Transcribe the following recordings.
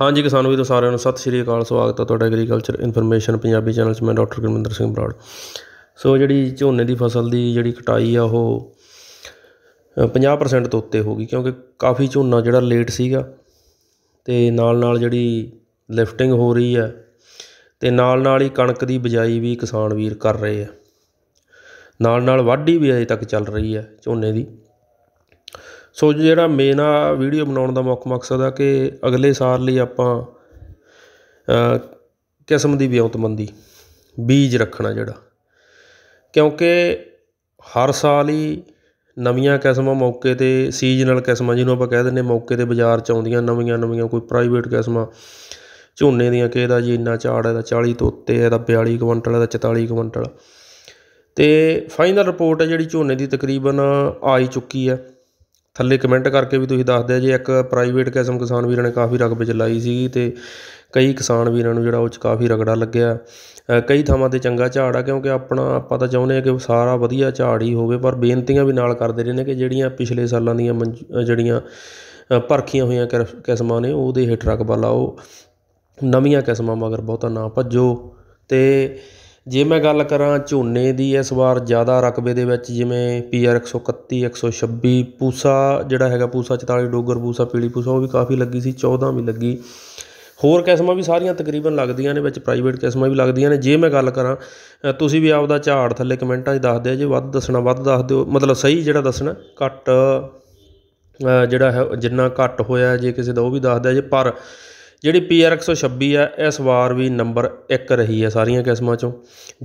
ਹਾਂਜੀ ਕਿਸਾਨ ਵੀਰੋ ਸਾਰਿਆਂ ਨੂੰ ਸਤਿ ਸ਼੍ਰੀ ਅਕਾਲ ਸਵਾਗਤ ਹੈ ਤੁਹਾਡਾ ਐਗਰੀਕਲਚਰ ਇਨਫੋਰਮੇਸ਼ਨ ਪੰਜਾਬੀ ਚੈਨਲ 'ਚ ਮੈਂ ਡਾਕਟਰ ਗੁਰਮਿੰਦਰ ਸਿੰਘ ਬਰਾੜ ਸੋ ਜਿਹੜੀ ਝੋਨੇ ਦੀ ਫਸਲ ਦੀ ਜਿਹੜੀ ਕਟਾਈ ਆ ਉਹ 50% ਤੋਂ ਉੱਤੇ ਹੋ ਗਈ ਕਿਉਂਕਿ ਕਾਫੀ ਝੋਨਾ ਜਿਹੜਾ ਲੇਟ ਸੀਗਾ ਤੇ ਨਾਲ ਨਾਲ ਜਿਹੜੀ ਲਿਫਟਿੰਗ ਹੋ ਰਹੀ ਹੈ ਤੇ ਨਾਲ ਨਾਲ ਹੀ ਕਣਕ ਦੀ ਬਜਾਈ ਵੀ ਕਿਸਾਨ ਵੀਰ ਕਰ ਰਹੇ ਆ ਨਾਲ ਨਾਲ ਵਾਢੀ ਵੀ ਅਜੇ ਤੱਕ ਚੱਲ ਰਹੀ ਹੈ ਝੋਨੇ ਦੀ ਸੋ ਜਿਹੜਾ ਮੇਨ ਆ ਵੀਡੀਓ ਬਣਾਉਣ ਦਾ ਮੁੱਖ ਮਕਸਦ ਆ ਕਿ ਅਗਲੇ ਸਾਲ ਲਈ ਆਪਾਂ ਕਿਸਮ ਦੀ ਵਿਉਂਤਬੰਦੀ ਬੀਜ ਰੱਖਣਾ ਜਿਹੜਾ ਕਿਉਂਕਿ ਹਰ ਸਾਲ ਹੀ ਨਵੀਆਂ ਕਿਸਮਾਂ ਮੌਕੇ ਤੇ ਸੀਜ਼ਨਲ ਕਿਸਮਾਂ ਜਿਹਨੂੰ ਆਪਾਂ ਕਹਿ ਦਿੰਨੇ ਮੌਕੇ ਤੇ ਬਾਜ਼ਾਰ ਚ ਆਉਂਦੀਆਂ ਨਵੀਆਂ ਨਵੀਆਂ ਕੋਈ ਪ੍ਰਾਈਵੇਟ ਕਿਸਮਾਂ ਝੋਨੇ ਦੀਆਂ ਕਿ ਇਹਦਾ ਜੀ ਇੰਨਾ ਝਾੜ ਦਾ 40 ਤੋਂ ਉੱਤੇ ਦਾ 42 ਕੁਇੰਟਲ ਦਾ 44 ਕੁਇੰਟਲ ਤੇ ਫਾਈਨਲ ਰਿਪੋਰਟ ਹੈ ਜਿਹੜੀ ਝੋਨੇ ਦੀ ਤਕਰੀਬਨ ਆ ਹੀ ਚੁੱਕੀ ਹੈ ਥੱਲੇ ਕਮੈਂਟ ਕਰਕੇ ਵੀ ਤੁਸੀਂ ਦੱਸ ਦਿਓ ਜੇ ਇੱਕ ਪ੍ਰਾਈਵੇਟ ਕਿਸਮ ਕਿਸਾਨ ਵੀਰਾਂ ਨੇ ਕਾਫੀ ਰਕਬੇ ਚ ਲਾਈ ਸੀ ਤੇ ਕਈ ਕਿਸਾਨ ਵੀਰਾਂ ਨੂੰ ਜਿਹੜਾ ਉਹ ਚ ਕਾਫੀ ਰਗੜਾ ਲੱਗਿਆ ਕਈ ਥਾਵਾਂ ਤੇ ਚੰਗਾ ਝਾੜ ਆ ਕਿਉਂਕਿ ਆਪਣਾ ਆਪਾਂ ਤਾਂ ਚਾਹੁੰਦੇ ਆ ਕਿ ਸਾਰਾ ਵਧੀਆ ਝਾੜ ਹੀ ਹੋਵੇ ਪਰ ਬੇਨਤੀਆਂ ਵੀ ਨਾਲ ਕਰਦੇ ਰਹੇ ਨੇ ਕਿ ਜਿਹੜੀਆਂ ਪਿਛਲੇ ਸਾਲਾਂ ਦੀਆਂ ਜਿਹੜੀਆਂ ਪਰਖੀਆਂ ਹੋਈਆਂ ਕਿਸਮਾਂ ਨੇ ਉਹਦੇ ਹੇਠ ਰਕਬਾ ਲਾਓ ਨਵੀਆਂ ਕਿਸਮਾਂ ਮਗਰ ਬਹੁਤਾ ਨਾ ਭੱਜੋ ਤੇ ਜੇ ਮੈਂ ਗੱਲ ਕਰਾਂ ਝੋਨੇ ਦੀ ਇਸ ਵਾਰ ਜ਼ਿਆਦਾ ਰਕਬੇ ਦੇ ਵਿੱਚ ਜਿਵੇਂ ਪੀਆਰ 131 126 ਪੂਸਾ ਜਿਹੜਾ ਹੈਗਾ ਪੂਸਾ 44 ਡੋਗਰ ਪੂਸਾ ਪੀਲੀ ਪੂਸਾ ਉਹ ਵੀ ਕਾਫੀ ਲੱਗੀ ਸੀ 14 ਵੀ ਲੱਗੀ ਹੋਰ ਕਿਸਮਾਂ ਵੀ ਸਾਰੀਆਂ ਤਕਰੀਬਨ ਲੱਗਦੀਆਂ ਨੇ ਵਿੱਚ ਪ੍ਰਾਈਵੇਟ ਕਿਸਮਾਂ ਵੀ ਲੱਗਦੀਆਂ ਨੇ ਜੇ ਮੈਂ ਗੱਲ ਕਰਾਂ ਤੁਸੀਂ ਵੀ ਆਪਦਾ ਝਾੜ ਥੱਲੇ ਕਮੈਂਟਾਂ 'ਚ ਦੱਸ ਦਿਓ ਜੇ ਵੱਧ ਦੱਸਣਾ ਵੱਧ ਦੱਸ ਦਿਓ ਮਤਲਬ ਸਹੀ ਜਿਹੜਾ ਦੱਸਣਾ ਘੱਟ ਜਿਹੜਾ ਹੈ ਜਿੰਨਾ ਘੱਟ ਹੋਇਆ ਜੇ ਕਿਸੇ ਦਾ ਉਹ ਵੀ ਦੱਸ ਦਿਆ ਜੇ ਪਰ ਜਿਹੜੀ ਪੀਆਰ 126 ਆ ਇਸ ਵਾਰ ਵੀ ਨੰਬਰ 1 ਰਹੀ ਹੈ ਸਾਰੀਆਂ ਕਿਸਮਾਂ ਚੋਂ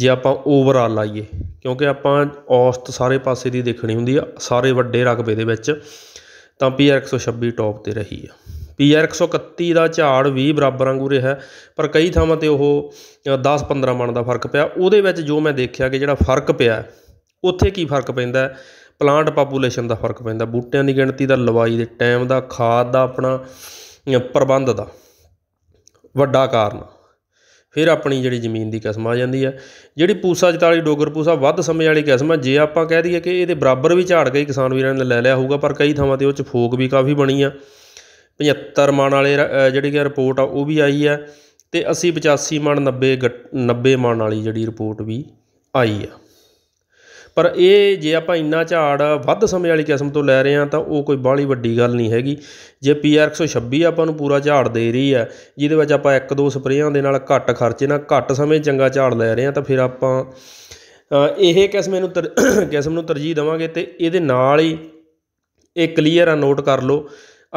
ਜੇ ਆਪਾਂ ਓਵਰਆਲ ਲਾਈਏ ਕਿਉਂਕਿ ਆਪਾਂ ਔਸਤ ਸਾਰੇ ਪਾਸੇ ਦੀ ਦੇਖਣੀ ਹੁੰਦੀ ਆ ਸਾਰੇ ਵੱਡੇ ਰਕਬੇ ਦੇ ਵਿੱਚ ਤਾਂ ਪੀਆਰ 126 ਟੌਪ ਤੇ ਰਹੀ ਆ ਪੀਆਰ 131 ਦਾ ਝਾੜ ਵੀ ਬਰਾਬਰ ਵਾਂਗੂ ਰਿਹਾ ਪਰ ਕਈ ਥਾਵਾਂ ਤੇ ਉਹ 10-15 ਮਣ ਦਾ ਫਰਕ ਪਿਆ ਉਹਦੇ ਵਿੱਚ ਜੋ ਮੈਂ ਦੇਖਿਆ ਕਿ ਜਿਹੜਾ ਫਰਕ ਪਿਆ ਉੱਥੇ ਕੀ ਫਰਕ ਪੈਂਦਾ ਪਲਾਂਟ ਪਾਪੂਲੇਸ਼ਨ ਦਾ ਫਰਕ ਪੈਂਦਾ ਬੂਟਿਆਂ ਦੀ ਗਿਣਤੀ ਦਾ ਲਵਾਈ ਦੇ ਟਾਈਮ ਦਾ ਖਾਦ ਦਾ ਆਪਣਾ ਪ੍ਰਬੰਧ ਦਾ ਵੱਡਾ ਕਾਰਨ ਫਿਰ ਆਪਣੀ ਜਿਹੜੀ ਜ਼ਮੀਨ ਦੀ ਕਿਸਮ ਆ ਜਾਂਦੀ ਆ ਜਿਹੜੀ ਪੂਸਾ 44 ਡੋਗਰ ਪੂਸਾ ਵੱਧ ਸਮੇਂ ਵਾਲੀ ਕਿਸਮ ਆ ਜੇ ਆਪਾਂ ਕਹਿ ਦਈਏ ਕਿ ਇਹਦੇ ਬਰਾਬਰ ਵੀ ਝਾੜ ਗਈ ਕਿਸਾਨ ਵੀਰਾਂ ਨੇ ਲੈ ਲਿਆ ਹੋਊਗਾ ਪਰ ਕਈ ਥਾਵਾਂ ਤੇ ਉਹ ਚ ਫੋਕ ਵੀ ਕਾਫੀ ਬਣੀ ਆ 75 ਮਣ ਵਾਲੇ ਜਿਹੜੀ ਕਿ ਰਿਪੋਰਟ ਆ ਉਹ ਵੀ ਆਈ ਆ ਤੇ 80 85 ਮਣ 90 90 ਮਣ ਵਾਲੀ ਜਿਹੜੀ ਰਿਪੋਰਟ ਵੀ ਆਈ ਆ ਪਰ ਇਹ ਜੇ ਆਪਾਂ ਇੰਨਾ ਝਾੜ ਵੱਧ ਸਮੇਂ ਵਾਲੀ ਕਿਸਮ ਤੋਂ ਲੈ ਰਹੇ ਹਾਂ ਤਾਂ ਉਹ ਕੋਈ ਬਾਹਲੀ ਵੱਡੀ ਗੱਲ ਨਹੀਂ ਹੈਗੀ ਜੇ ਪੀਆਰ 126 ਆਪਾਂ ਨੂੰ ਪੂਰਾ ਝਾੜ ਦੇ ਰਹੀ ਹੈ ਜਿਹਦੇ ਵਿੱਚ ਆਪਾਂ ਇੱਕ ਦੋ ਸਪਰੇਆਂ ਦੇ ਨਾਲ ਘੱਟ ਖਰਚੇ ਨਾਲ ਘੱਟ ਸਮੇਂ ਚੰਗਾ ਝਾੜ ਲੈ ਰਹੇ ਹਾਂ ਤਾਂ ਫਿਰ ਆਪਾਂ ਇਹ ਕਿਸਮ ਨੂੰ ਕਿਸਮ ਨੂੰ ਤਰਜੀਹ ਦੇਵਾਂਗੇ ਤੇ ਇਹਦੇ ਨਾਲ ਹੀ ਇਹ ਕਲੀਅਰ ਆ ਨੋਟ ਕਰ ਲਓ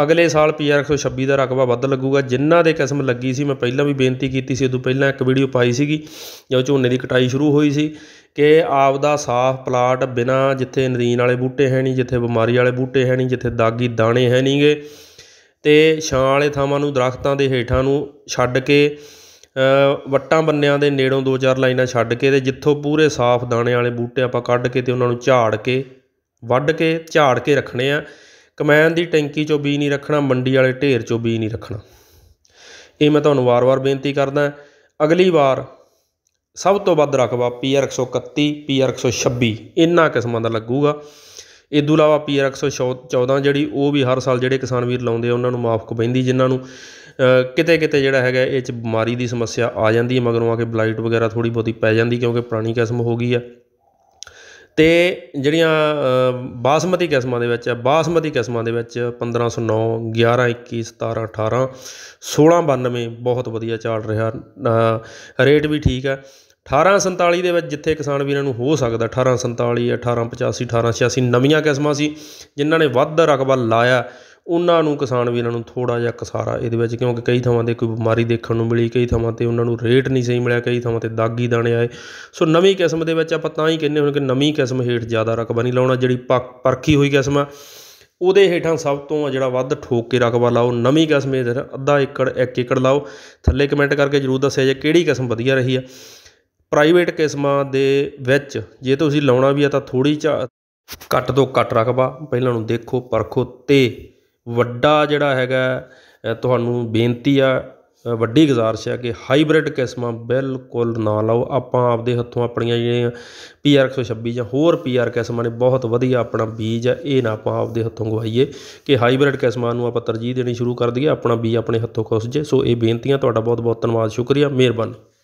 ਅਗਲੇ ਸਾਲ ਪੀਆਰ 126 ਦਾ ਰਕਬਾ ਵੱਧ ਲੱਗੂਗਾ ਜਿਨ੍ਹਾਂ ਦੇ ਕਿਸਮ ਲੱਗੀ ਸੀ ਮੈਂ ਪਹਿਲਾਂ ਵੀ ਬੇਨਤੀ ਕੀਤੀ ਸੀ ਉਦੋਂ ਪਹਿਲਾਂ ਇੱਕ ਵੀਡੀਓ ਪਾਈ ਸੀਗੀ ਜਦੋਂ ਝੋਨੇ ਦੀ ਕਟਾਈ ਸ਼ੁਰੂ ਹੋਈ ਸੀ ਕਿ ਆਪ ਦਾ ਸਾਫ਼ ਪਲਾਟ ਬਿਨਾ ਜਿੱਥੇ ਨਦੀਨ ਵਾਲੇ ਬੂਟੇ ਹੈ ਨਹੀਂ ਜਿੱਥੇ ਬਿਮਾਰੀ ਵਾਲੇ ਬੂਟੇ ਹੈ ਨਹੀਂ ਜਿੱਥੇ ਦਾਗੀ ਦਾਣੇ ਹੈ ਨਹੀਂਗੇ ਤੇ ਛਾਂ ਵਾਲੇ ਥਾਵਾਂ ਨੂੰ ਦਰਖਤਾਂ ਦੇ ਹੇਠਾਂ ਨੂੰ ਛੱਡ ਕੇ ਵੱਟਾਂ ਬੰਨਿਆਂ ਦੇ ਨੇੜੋਂ ਦੋ ਚਾਰ ਲਾਈਨਾਂ ਛੱਡ ਕੇ ਤੇ ਜਿੱਥੋਂ ਪੂਰੇ ਸਾਫ਼ ਦਾਣੇ ਵਾਲੇ ਬੂਟੇ ਆਪਾਂ ਕੱਢ ਕੇ ਤੇ ਉਹਨਾਂ ਨੂੰ ਝਾੜ ਕੇ ਵੱਢ ਕੇ ਝਾੜ ਕੇ ਰੱਖਣੇ ਆ ਕਮੈਨ ਦੀ ਟੈਂਕੀ 'ਚੋਂ ਬੀਜ ਨਹੀਂ ਰੱਖਣਾ ਮੰਡੀ ਵਾਲੇ ਢੇਰ 'ਚੋਂ ਬੀਜ ਨਹੀਂ ਰੱਖਣਾ ਇਹ ਮੈਂ ਤੁਹਾਨੂੰ ਵਾਰ-ਵਾਰ ਬੇਨਤੀ ਕਰਦਾ ਅਗਲੀ ਵਾਰ ਸਭ ਤੋਂ ਵੱਧ ਰੱਖਵਾ ਪੀਆਰ 131 ਪੀਆਰ 126 ਇੰਨਾ ਕਿਸਮਾਂ ਦਾ ਲੱਗੂਗਾ ਇਸ ਤੋਂ ਇਲਾਵਾ ਪੀਆਰ 114 ਜਿਹੜੀ ਉਹ ਵੀ ਹਰ ਸਾਲ ਜਿਹੜੇ ਕਿਸਾਨ ਵੀਰ ਲਾਉਂਦੇ ਆ ਉਹਨਾਂ ਨੂੰ ਮਾਫਕ ਪੈਂਦੀ ਜਿਨ੍ਹਾਂ ਨੂੰ ਕਿਤੇ ਕਿਤੇ ਜਿਹੜਾ ਹੈਗਾ ਇਹ ਚ ਬਿਮਾਰੀ ਦੀ ਸਮੱਸਿਆ ਆ ਜਾਂਦੀ ਹੈ ਮਗਰੋਂ ਆ ਕੇ ਬਲਾਈਟ ਵਗੈਰਾ ਥੋੜੀ ਬਹੁਤੀ ਪੈ ਜਾਂਦੀ ਕਿਉਂਕਿ ਪੁਰਾਣੀ ਕਿਸਮ ਹੋ ਗਈ ਆ ਤੇ ਜਿਹੜੀਆਂ ਬਾਸਮਤੀ ਕਿਸਮਾਂ ਦੇ ਵਿੱਚ ਬਾਸਮਤੀ ਕਿਸਮਾਂ ਦੇ ਵਿੱਚ 1509 11 21 17 18 16 92 ਬਹੁਤ ਵਧੀਆ ਚੱਲ ਰਿਹਾ ਰੇਟ ਵੀ ਠੀਕ ਹੈ 1847 ਦੇ ਵਿੱਚ ਜਿੱਥੇ ਕਿਸਾਨ ਵੀਰਾਂ ਨੂੰ ਹੋ ਸਕਦਾ 1847 1885 1886 ਨਵੀਆਂ ਕਿਸਮਾਂ ਸੀ ਜਿਨ੍ਹਾਂ ਨੇ ਵੱਧ ਰਕਬਾ ਲਾਇਆ ਉਹਨਾਂ ਨੂੰ ਕਿਸਾਨ ਵੀਰਾਂ ਨੂੰ ਥੋੜਾ ਜਿਹਾ ਕਸਾਰਾ ਇਹਦੇ ਵਿੱਚ ਕਿਉਂਕਿ ਕਈ ਥਾਵਾਂ 'ਤੇ ਕੋਈ ਬਿਮਾਰੀ ਦੇਖਣ ਨੂੰ ਮਿਲੀ ਕਈ ਥਾਵਾਂ 'ਤੇ ਉਹਨਾਂ ਨੂੰ ਰੇਟ ਨਹੀਂ ਸਹੀ ਮਿਲਿਆ ਕਈ ਥਾਵਾਂ 'ਤੇ ਦਾਗੀ ਦਾਣੇ ਆਏ ਸੋ ਨਵੀਂ ਕਿਸਮ ਦੇ ਵਿੱਚ ਆਪਾਂ ਤਾਂ ਹੀ ਕਹਿੰਨੇ ਹੁਣ ਕਿ ਨਵੀਂ ਕਿਸਮ ਹੇਠ ਜ਼ਿਆਦਾ ਰਕਬਾ ਨਹੀਂ ਲਾਉਣਾ ਜਿਹੜੀ ਪਰਖੀ ਹੋਈ ਕਿਸਮ ਆ ਉਹਦੇ ਹੇਠਾਂ ਸਭ ਤੋਂ ਜਿਹੜਾ ਵੱਧ ਠੋਕ ਕੇ ਰਕਬਾ ਲਾਓ ਨਵੀਂ ਕਿਸਮ ਇਹ ਅੱਧਾ ਏਕੜ 1 ਏਕੜ ਲਾਓ ਥੱਲੇ ਕਮੈਂਟ ਕਰਕੇ ਜ਼ਰੂਰ ਦੱਸਿਆ ਜੇ ਕਿਹੜੀ ਕਿਸਮ ਵਧੀਆ ਰਹੀ ਆ ਪ੍ਰਾਈਵੇਟ ਕਿਸਮਾਂ ਦੇ ਵਿੱਚ ਜੇ ਤੁਸੀਂ ਲਾਉਣਾ ਵੀ ਆ ਤਾਂ ਥੋੜੀ ਕੱਟ ਤੋਂ ਕੱਟ ਰਕਬਾ ਪਹਿਲਾਂ ਨੂੰ ਦੇਖੋ ਪਰਖੋ ਤੇ ਵੱਡਾ ਜਿਹੜਾ ਹੈਗਾ ਤੁਹਾਨੂੰ ਬੇਨਤੀ ਆ ਵੱਡੀ ਗੁਜ਼ਾਰਿਸ਼ ਹੈ ਕਿ ਹਾਈਬ੍ਰਿਡ ਕਿਸਮਾਂ ਬਿਲਕੁਲ ਨਾ ਲਾਓ ਆਪਾਂ ਆਪਦੇ ਹੱਥੋਂ ਆਪਣੀਆਂ ਜਿਹੜੀਆਂ ਪੀਆਰ 126 ਜਾਂ ਹੋਰ ਪੀਆਰ ਕਿਸਮਾਂ ਨੇ ਬਹੁਤ ਵਧੀਆ ਆਪਣਾ ਬੀਜ ਆ ਇਹ ਨਾ ਆਪਾਂ ਆਪਦੇ ਹੱਥੋਂ ਗਵਾਈਏ ਕਿ ਹਾਈਬ੍ਰਿਡ ਕਿਸਮਾਂ ਨੂੰ ਆਪਾਂ ਤਰਜੀਹ ਦੇਣੀ ਸ਼ੁਰੂ ਕਰ ਦਈਏ ਆਪਣਾ ਬੀਜ ਆਪਣੇ ਹੱਥੋਂ ਖੁੱਸ ਜੇ ਸੋ ਇਹ ਬੇਨਤੀਆਂ ਤੁਹਾਡਾ ਬਹੁਤ ਬਹੁਤ ਧੰਨਵਾਦ ਸ਼ੁਕਰੀਆ ਮਿਹਰਬਾਨੀ